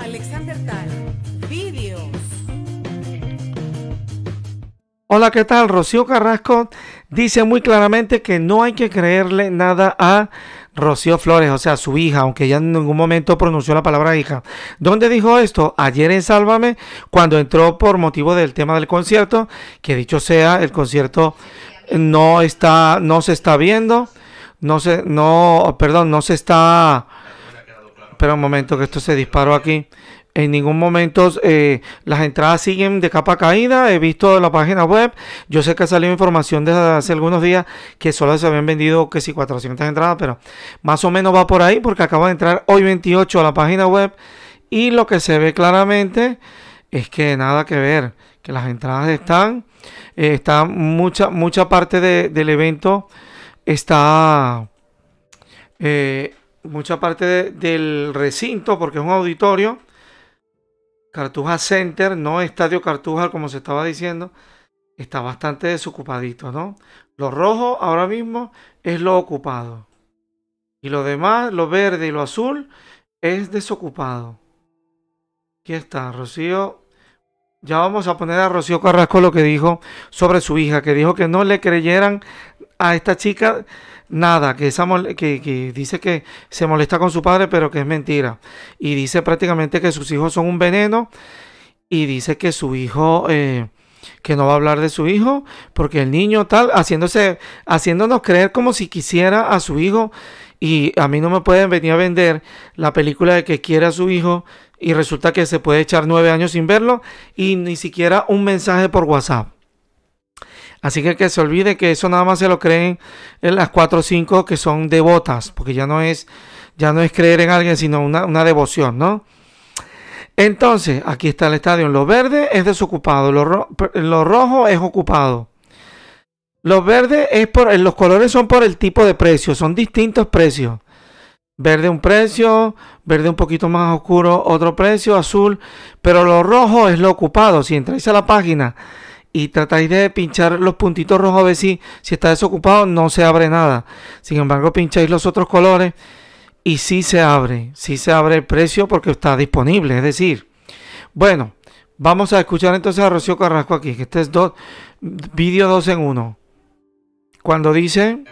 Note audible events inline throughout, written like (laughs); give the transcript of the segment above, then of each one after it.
Alexander Tal, videos Hola, ¿qué tal? Rocío Carrasco dice muy claramente que no hay que creerle nada a Rocío Flores, o sea, su hija, aunque ella en ningún momento pronunció la palabra hija. ¿Dónde dijo esto? Ayer en Sálvame, cuando entró por motivo del tema del concierto, que dicho sea, el concierto no está, no se está viendo, no se, no, perdón, no se está espera un momento que esto se disparó aquí. En ningún momento eh, las entradas siguen de capa caída. He visto la página web. Yo sé que ha salido información desde hace algunos días que solo se habían vendido que si 400 entradas, pero más o menos va por ahí porque acaba de entrar hoy 28 a la página web y lo que se ve claramente es que nada que ver, que las entradas están, eh, está mucha, mucha parte del evento está eh, mucha parte del recinto, porque es un auditorio. Cartuja Center, no Estadio Cartuja, como se estaba diciendo, está bastante desocupadito, ¿no? Lo rojo ahora mismo es lo ocupado. Y lo demás, lo verde y lo azul, es desocupado. Aquí está, Rocío. Ya vamos a poner a Rocío Carrasco lo que dijo sobre su hija, que dijo que no le creyeran a esta chica nada, que, esa que, dice que se molesta con su padre, pero que es mentira. Y dice prácticamente que sus hijos son un veneno y dice que su hijo... Eh, que no va a hablar de su hijo, porque el niño tal, haciéndose, haciéndonos creer como si quisiera a su hijo, y a mí no me pueden venir a vender la película de que quiere a su hijo, y resulta que se puede echar nueve años sin verlo, y ni siquiera un mensaje por WhatsApp. Así que que se olvide que eso nada más se lo creen las 4 o 5 que son devotas, porque ya no es, ya no es creer en alguien, sino una, devoción, ¿no? Entonces, aquí está el estadio. Lo verde es desocupado, lo, rojo es ocupado. Los verdes es por, los colores son por el tipo de precio, son distintos precios. Verde un precio, verde un poquito más oscuro otro precio, azul, pero lo rojo es lo ocupado. Si entráis a la página y tratáis de pinchar los puntitos rojos a ver si, si está desocupado no se abre nada. Sin embargo, pincháis los otros colores y si se abre, si se abre el precio porque está disponible. Es decir, bueno, vamos a escuchar entonces a Rocío Carrasco aquí, que este es dos, vídeo 2 en 1. Cuando dice...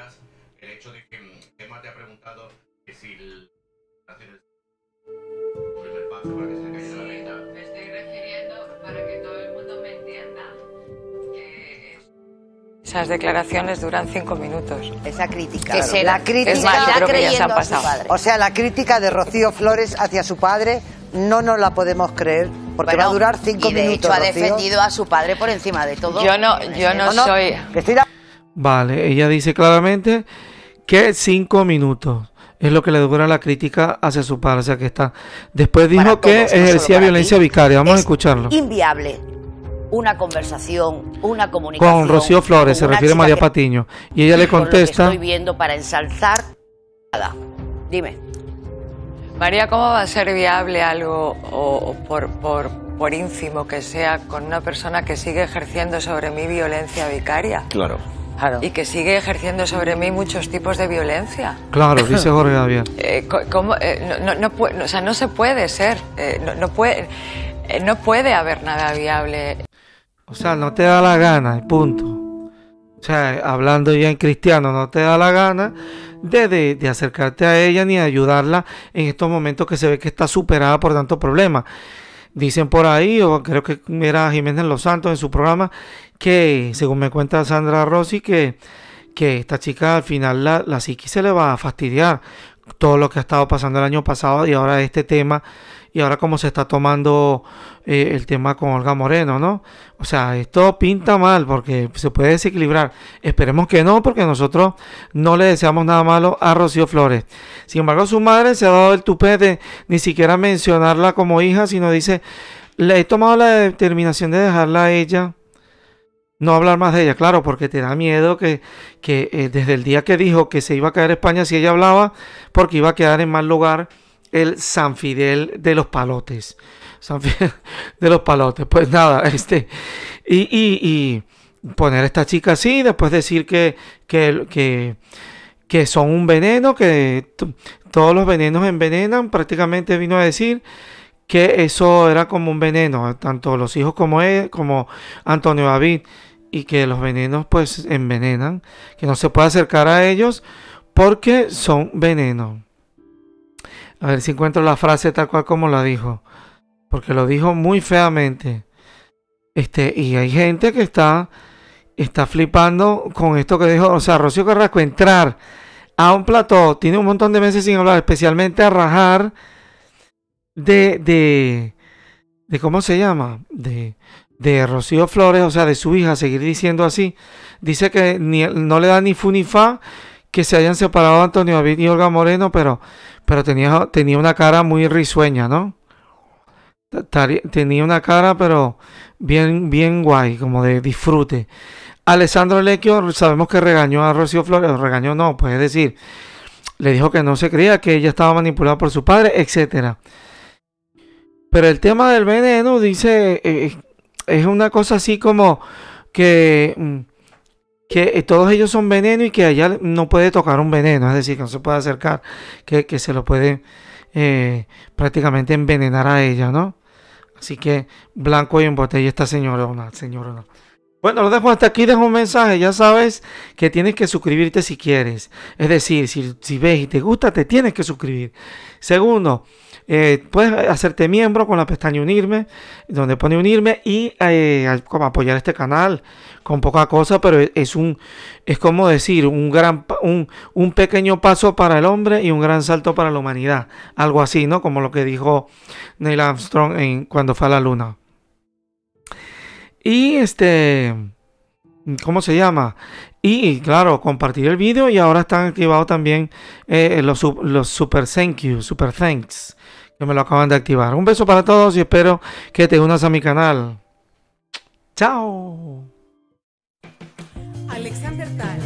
...las declaraciones duran cinco minutos. Esa crítica. la crítica O sea, la crítica de Rocío Flores hacia su padre no nos la podemos creer porque va a durar cinco y de ha defendido a su padre por encima de todo. Yo no, yo no, soy. Vale, ella dice claramente que cinco minutos es lo que le dura la crítica hacia su padre, o sea que está. Después dijo que ejercía violencia vicaria. Vamos a escucharlo. Inviable una conversación, una comunicación. Con Rocío Flores, se refiere María Patiño. Y ella le contesta. Lo estoy viendo para ensalzar. nada. Dime. María, ¿cómo va a ser viable algo o, por, por, por ínfimo que sea con una persona que sigue ejerciendo sobre mí violencia vicaria? Claro. Claro. y que sigue ejerciendo sobre mí muchos tipos de violencia. Claro, dice Jorge Javier. (laughs) Eh, eh, no, o sea, no se puede ser, eh, no, puede, no puede haber nada viable o sea, no te da la gana, punto. O sea, hablando ya en cristiano, no te da la gana de, de, acercarte a ella ni ayudarla en estos momentos que se ve que está superada por tantos problemas. Dicen por ahí, o creo que era Jiménez Los Santos en su programa, que según me cuenta Sandra Rossi, que, que esta chica al final la, la psiqui se le va a fastidiar todo lo que ha estado pasando el año pasado y ahora este tema y ahora como se está tomando eh, el tema con Olga Moreno, ¿no? O sea, esto pinta mal porque se puede desequilibrar. Esperemos que no, porque nosotros no le deseamos nada malo a Rocío Flores. Sin embargo, su madre se ha dado el tupé de ni siquiera mencionarla como hija, sino dice, le he tomado la determinación de dejarla a ella no hablar más de ella, claro, porque te da miedo que, eh, desde el día que dijo que se iba a caer España, si ella hablaba, porque iba a quedar en mal lugar el San Fidel de los Palotes. San Fidel (laughs) de los Palotes. Pues nada, (laughs) este. Y, poner a esta chica así, después decir que, que, que, que son un veneno, que todos los venenos envenenan. Prácticamente vino a decir que eso era como un veneno, tanto los hijos como él, como Antonio David, y que los venenos pues envenenan, que no se puede acercar a ellos porque son veneno. A ver si encuentro la frase tal cual como la dijo. Porque lo dijo muy feamente. Este, y hay gente que está, está flipando con esto que dijo. O sea, Rocío Carrasco, entrar a un plató, tiene un montón de meses sin hablar, especialmente a rajar de, de, de ¿cómo se llama? De, de Rocío Flores, o sea, de su hija, seguir diciendo así, dice que ni, no le da ni fu ni fa que se hayan separado Antonio David y Olga Moreno, pero, pero tenía, tenía una cara muy risueña, ¿no? Tenía una cara, pero bien, bien guay, como de disfrute. Alessandro Lecchio, sabemos que regañó a Rocío Flores, regañó no, pues es decir, le dijo que no se creía, que ella estaba manipulada por su padre, etc. Pero el tema del veneno, dice, eh, es una cosa así como que mm, que eh, todos ellos son veneno y que allá no puede tocar un veneno, es decir, que no se puede acercar, que, se lo puede eh, prácticamente envenenar a ella, ¿no? Así que blanco y en botella esta señora señorona. Bueno, lo dejo hasta aquí, dejo un mensaje, ya sabes que tienes que suscribirte si quieres. Es decir, si, si ves y te gusta, te tienes que suscribir. Segundo, eh, puedes hacerte miembro con la pestaña unirme, donde pone unirme y eh, apoyar este canal con poca cosa, pero e, es un es como decir un gran un, un pequeño paso para el hombre y un gran salto para la humanidad, algo así, ¿no? Como lo que dijo Neil Armstrong en, cuando fue a la luna. Y este ¿cómo se llama? Y claro, compartir el vídeo y ahora están activados también eh, eh, los, super thank you, super thanks, que me lo acaban de activar. Un beso para todos y espero que te unas a mi canal. Chao. Alexander Tal.